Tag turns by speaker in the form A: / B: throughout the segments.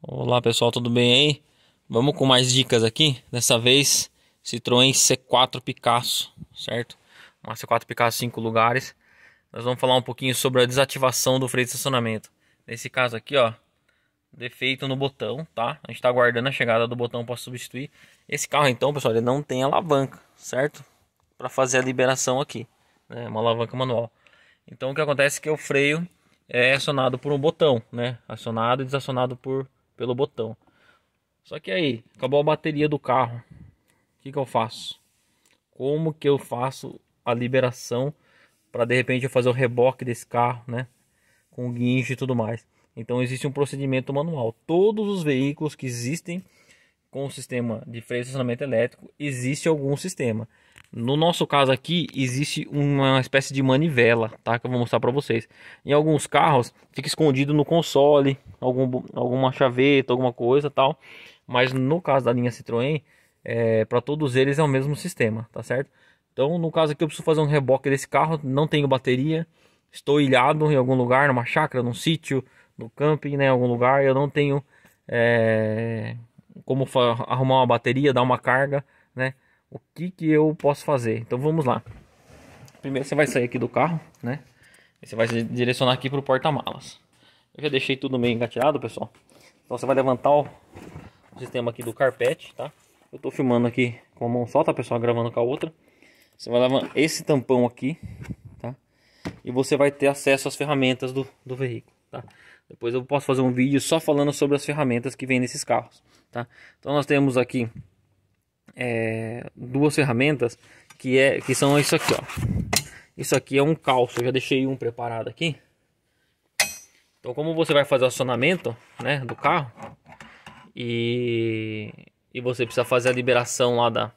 A: Olá pessoal, tudo bem aí? Vamos com mais dicas aqui. Dessa vez, Citroën C4 Picasso, certo? Uma C4 Picasso 5 lugares. Nós vamos falar um pouquinho sobre a desativação do freio de estacionamento. Nesse caso aqui, ó, defeito no botão, tá? A gente tá aguardando a chegada do botão para substituir. Esse carro então, pessoal, ele não tem alavanca, certo? Para fazer a liberação aqui, né? Uma alavanca manual. Então o que acontece é que o freio é acionado por um botão, né? Acionado e desacionado por pelo botão. Só que aí, acabou a bateria do carro. O que, que eu faço? Como que eu faço a liberação para de repente eu fazer o reboque desse carro, né? Com guincho e tudo mais. Então existe um procedimento manual. Todos os veículos que existem com o sistema de freio e estacionamento elétrico, existe algum sistema. No nosso caso aqui, existe uma espécie de manivela, tá? Que eu vou mostrar para vocês. Em alguns carros, fica escondido no console, algum, alguma chaveta, alguma coisa tal. Mas no caso da linha Citroën, é, para todos eles é o mesmo sistema, tá certo? Então, no caso aqui, eu preciso fazer um reboque desse carro, não tenho bateria, estou ilhado em algum lugar, numa chácara, num sítio, no camping, né, em algum lugar, eu não tenho é, como arrumar uma bateria, dar uma carga, né? O que que eu posso fazer? Então vamos lá. Primeiro você vai sair aqui do carro, né? E você vai se direcionar aqui pro porta-malas. Eu já deixei tudo meio engateado, pessoal. Então você vai levantar o sistema aqui do carpete, tá? Eu tô filmando aqui com a mão só, tá, pessoal? Gravando com a outra. Você vai levantar esse tampão aqui, tá? E você vai ter acesso às ferramentas do, do veículo. Tá? Depois eu posso fazer um vídeo só falando sobre as ferramentas que vem nesses carros. Tá? Então nós temos aqui é, duas ferramentas que, é, que são isso aqui. Ó. Isso aqui é um calço, eu já deixei um preparado aqui. Então como você vai fazer o acionamento né, do carro e, e você precisa fazer a liberação lá da,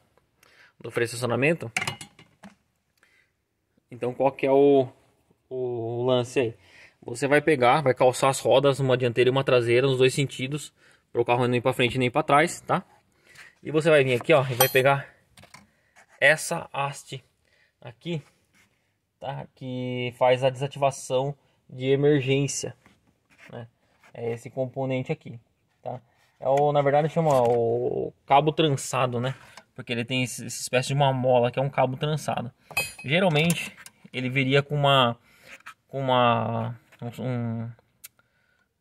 A: do freio de acionamento. Então qual que é o, o lance aí? Você vai pegar, vai calçar as rodas, uma dianteira e uma traseira, nos dois sentidos, para o carro não ir para frente nem para trás, tá? E você vai vir aqui, ó, e vai pegar essa haste aqui, tá? Que faz a desativação de emergência, né? É esse componente aqui, tá? É o, na verdade chama o cabo trançado, né? Porque ele tem essa espécie de uma mola que é um cabo trançado. Geralmente ele viria com uma com uma um,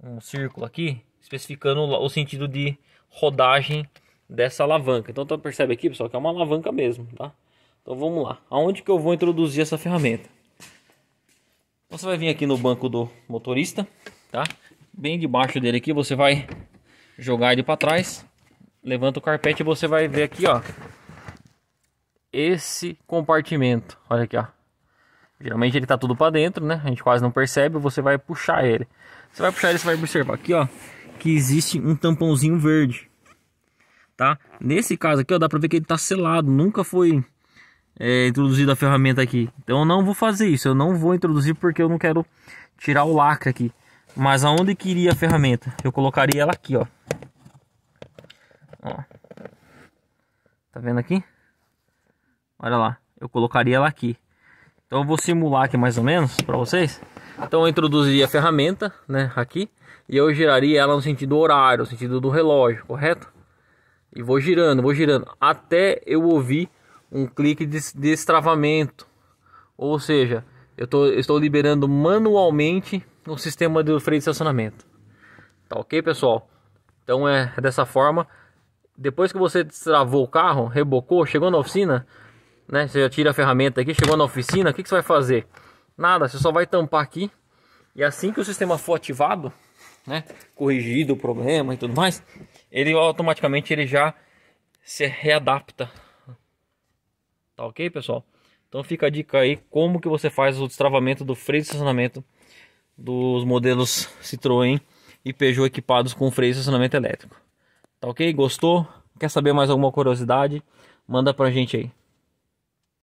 A: um círculo aqui especificando o sentido de rodagem dessa alavanca. Então tu então percebe aqui, pessoal, que é uma alavanca mesmo, tá? Então vamos lá. Aonde que eu vou introduzir essa ferramenta? Então, você vai vir aqui no banco do motorista, tá? Bem debaixo dele aqui, você vai jogar ele para trás. Levanta o carpete e você vai ver aqui, ó. Esse compartimento. Olha aqui, ó. Geralmente ele tá tudo para dentro, né? A gente quase não percebe, você vai puxar ele. Você vai puxar ele, você vai observar aqui, ó, que existe um tampãozinho verde. Tá? Nesse caso aqui, ó, dá para ver que ele tá selado, nunca foi é, introduzida a ferramenta aqui. Então eu não vou fazer isso, eu não vou introduzir porque eu não quero tirar o lacre aqui. Mas aonde que iria a ferramenta? Eu colocaria ela aqui, ó. ó. Tá vendo aqui? Olha lá, eu colocaria ela aqui. Então eu vou simular aqui mais ou menos para vocês. Então eu introduziria a ferramenta, né, aqui, e eu giraria ela no sentido horário, no sentido do relógio, correto? E vou girando, vou girando até eu ouvir um clique de destravamento. Ou seja, eu, tô, eu estou liberando manualmente o sistema do freio de estacionamento. Tá ok, pessoal? Então é dessa forma. Depois que você destravou o carro, rebocou, chegou na oficina, né? Você já tira a ferramenta aqui, chegou na oficina, o que, que você vai fazer? Nada, você só vai tampar aqui. E assim que o sistema for ativado, né? Corrigido o problema e tudo mais, ele automaticamente ele já se readapta. Tá ok, pessoal? Então fica a dica aí como que você faz o destravamento do freio de estacionamento dos modelos Citroën e Peugeot equipados com freio de estacionamento elétrico. Tá ok? Gostou? Quer saber mais alguma curiosidade? Manda pra gente aí.